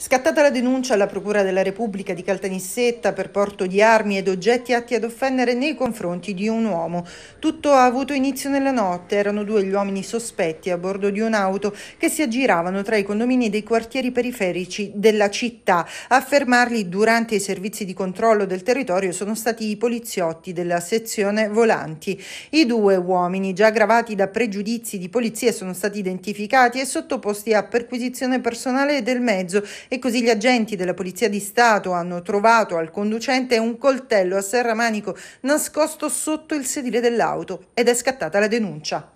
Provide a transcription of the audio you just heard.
Scattata la denuncia alla Procura della Repubblica di Caltanissetta per porto di armi ed oggetti atti ad offendere nei confronti di un uomo. Tutto ha avuto inizio nella notte. Erano due gli uomini sospetti a bordo di un'auto che si aggiravano tra i condomini dei quartieri periferici della città. A fermarli durante i servizi di controllo del territorio sono stati i poliziotti della sezione volanti. I due uomini, già gravati da pregiudizi di polizia, sono stati identificati e sottoposti a perquisizione personale del mezzo e così gli agenti della Polizia di Stato hanno trovato al conducente un coltello a serramanico nascosto sotto il sedile dell'auto ed è scattata la denuncia.